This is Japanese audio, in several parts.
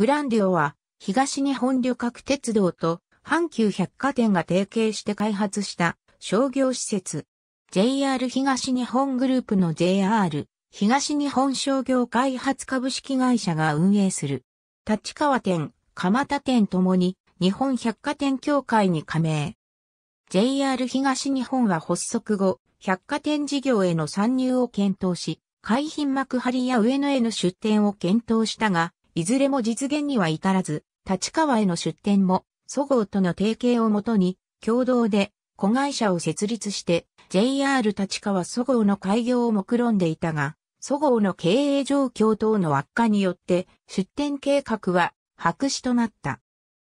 グランディオは東日本旅客鉄道と阪急百貨店が提携して開発した商業施設。JR 東日本グループの JR 東日本商業開発株式会社が運営する。立川店、蒲田店ともに日本百貨店協会に加盟。JR 東日本は発足後、百貨店事業への参入を検討し、海浜幕張や上野への出店を検討したが、いずれも実現には至らず、立川への出店も、祖号との提携をもとに、共同で子会社を設立して JR 立川祖号の開業を目論んでいたが、祖号の経営状況等の悪化によって出店計画は白紙となった。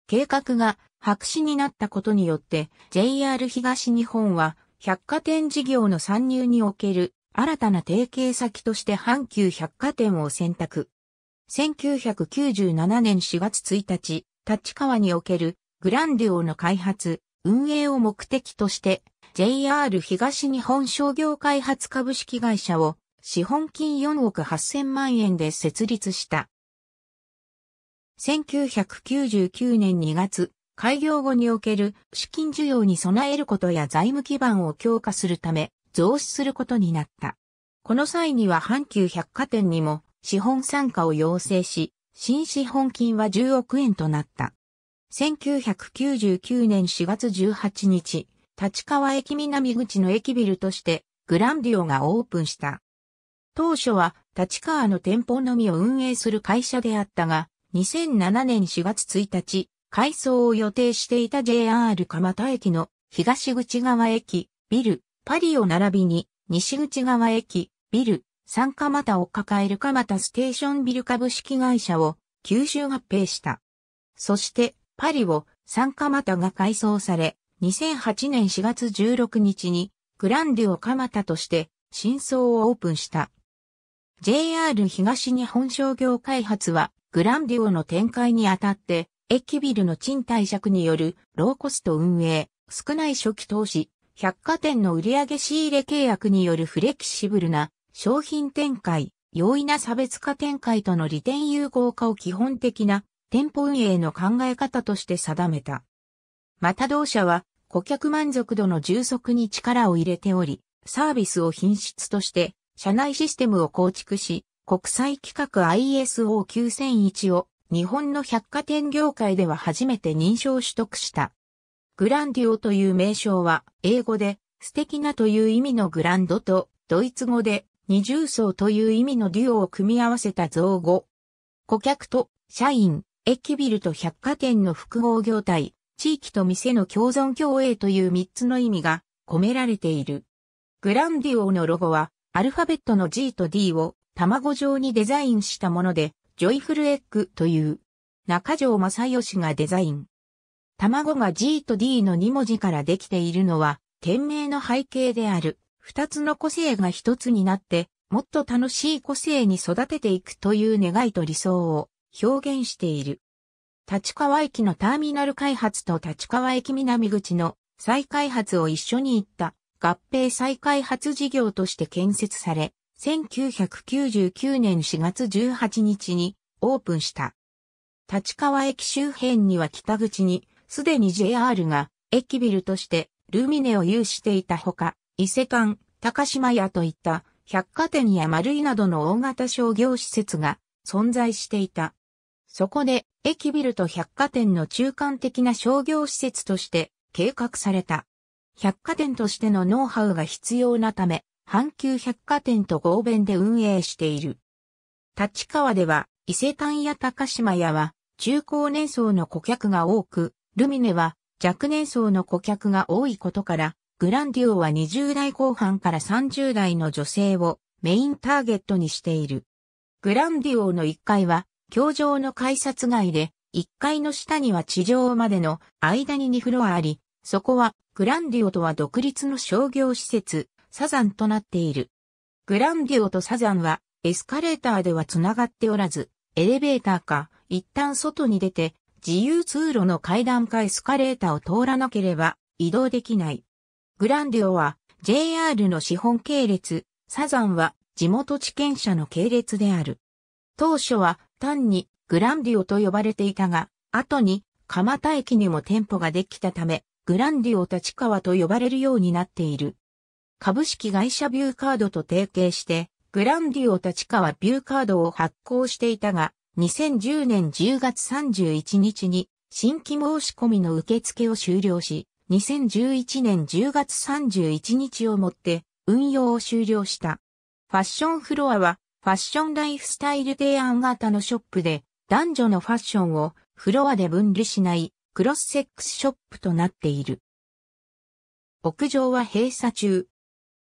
計画が白紙になったことによって JR 東日本は百貨店事業の参入における新たな提携先として阪急百貨店を選択。1997年4月1日、立川におけるグランデオの開発、運営を目的として JR 東日本商業開発株式会社を資本金4億8000万円で設立した。1999年2月、開業後における資金需要に備えることや財務基盤を強化するため増資することになった。この際には阪急百貨店にも資本参加を要請し、新資本金は10億円となった。1999年4月18日、立川駅南口の駅ビルとして、グランディオがオープンした。当初は、立川の店舗のみを運営する会社であったが、2007年4月1日、改装を予定していた JR 蒲田駅の東口側駅、ビル、パリを並びに、西口側駅、ビル、三蒲田を抱える蒲田ステーションビル株式会社を吸収合併した。そして、パリを三蒲田が改装され、2008年4月16日にグランデュを蒲田として新装をオープンした。JR 東日本商業開発はグランデュオの展開にあたって駅ビルの賃貸借によるローコスト運営、少ない初期投資、百貨店の売上仕入れ契約によるフレキシブルな商品展開、容易な差別化展開との利点融合化を基本的な店舗運営の考え方として定めた。また同社は顧客満足度の充足に力を入れており、サービスを品質として社内システムを構築し、国際規格 ISO9001 を日本の百貨店業界では初めて認証取得した。グランディオという名称は英語で素敵なという意味のグランドとドイツ語で二重層という意味のデュオを組み合わせた造語。顧客と社員、駅ビルと百貨店の複合業態、地域と店の共存共栄という三つの意味が込められている。グランデュオのロゴはアルファベットの G と D を卵状にデザインしたもので、ジョイフルエッグという中条正義がデザイン。卵が G と D の2文字からできているのは、店名の背景である。二つの個性が一つになって、もっと楽しい個性に育てていくという願いと理想を表現している。立川駅のターミナル開発と立川駅南口の再開発を一緒に行った合併再開発事業として建設され、1999年4月18日にオープンした。立川駅周辺には北口にすでに JR が駅ビルとしてルミネを有していたほか、伊勢丹、高島屋といった百貨店や丸井などの大型商業施設が存在していた。そこで駅ビルと百貨店の中間的な商業施設として計画された。百貨店としてのノウハウが必要なため、阪急百貨店と合弁で運営している。立川では、伊勢丹や高島屋は、中高年層の顧客が多く、ルミネは若年層の顧客が多いことから、グランデュオは20代後半から30代の女性をメインターゲットにしている。グランデュオの1階は、教場の改札外で、1階の下には地上までの間に2フロアあり、そこはグランデュオとは独立の商業施設、サザンとなっている。グランデュオとサザンはエスカレーターでは繋がっておらず、エレベーターか一旦外に出て自由通路の階段かエスカレーターを通らなければ移動できない。グランデオは JR の資本系列、サザンは地元地権者の系列である。当初は単にグランディオと呼ばれていたが、後に蒲田駅にも店舗ができたため、グランディオ立川と呼ばれるようになっている。株式会社ビューカードと提携して、グランディオ立川ビューカードを発行していたが、2010年10月31日に新規申し込みの受付を終了し、2011年10月31日をもって運用を終了した。ファッションフロアはファッションライフスタイル提案型のショップで男女のファッションをフロアで分離しないクロスセックスショップとなっている。屋上は閉鎖中。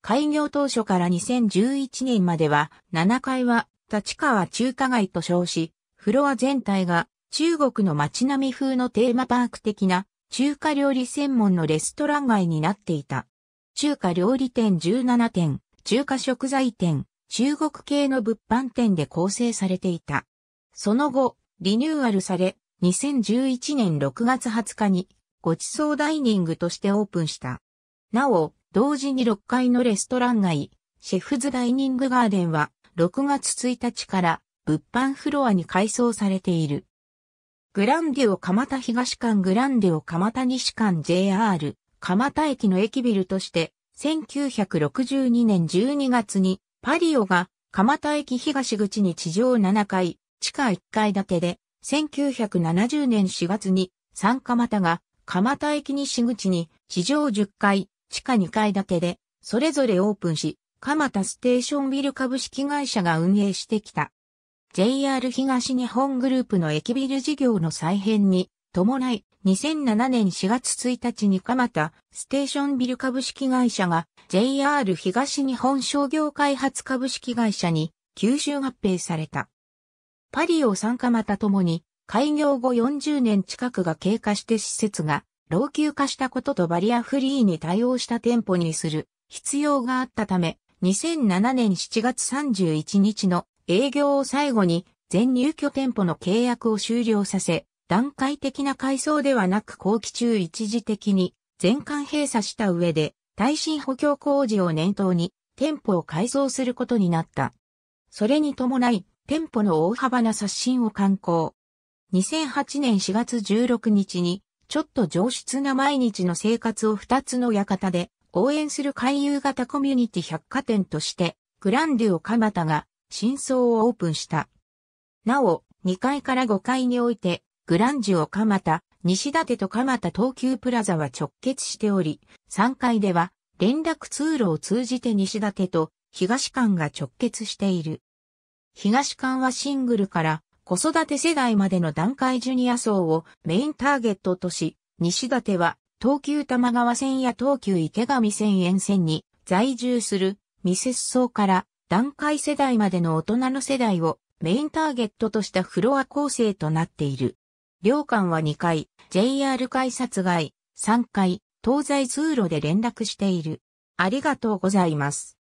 開業当初から2011年までは7階は立川中華街と称し、フロア全体が中国の街並み風のテーマパーク的な中華料理専門のレストラン街になっていた。中華料理店17店、中華食材店、中国系の物販店で構成されていた。その後、リニューアルされ、2011年6月20日に、ごちそうダイニングとしてオープンした。なお、同時に6階のレストラン街、シェフズダイニングガーデンは、6月1日から物販フロアに改装されている。グランディオ蒲田東館グランディオ蒲田西館 JR 蒲田駅の駅ビルとして、1962年12月にパリオが蒲田駅東口に地上7階、地下1階建てで、1970年4月に三蒲田が蒲田駅西口に地上10階、地下2階建てで、それぞれオープンし、蒲田ステーションビル株式会社が運営してきた。JR 東日本グループの駅ビル事業の再編に伴い2007年4月1日に蒲田ステーションビル株式会社が JR 東日本商業開発株式会社に吸収合併された。パリを参加またともに開業後40年近くが経過して施設が老朽化したこととバリアフリーに対応した店舗にする必要があったため2007年7月31日の営業を最後に全入居店舗の契約を終了させ、段階的な改装ではなく後期中一時的に全館閉鎖した上で耐震補強工事を念頭に店舗を改装することになった。それに伴い店舗の大幅な刷新を刊行。2008年4月16日にちょっと上質な毎日の生活を2つの館で応援する回遊型コミュニティ百貨店としてグランデュオ蒲田が真相をオープンした。なお、2階から5階において、グランジを蒲田、西立と蒲田東急プラザは直結しており、3階では連絡通路を通じて西立と東館が直結している。東館はシングルから子育て世代までの段階ジュニア層をメインターゲットとし、西立は東急玉川線や東急池上線沿線に在住するミセス層から段階世代までの大人の世代をメインターゲットとしたフロア構成となっている。両館は2階、JR 改札外、3階、東西通路で連絡している。ありがとうございます。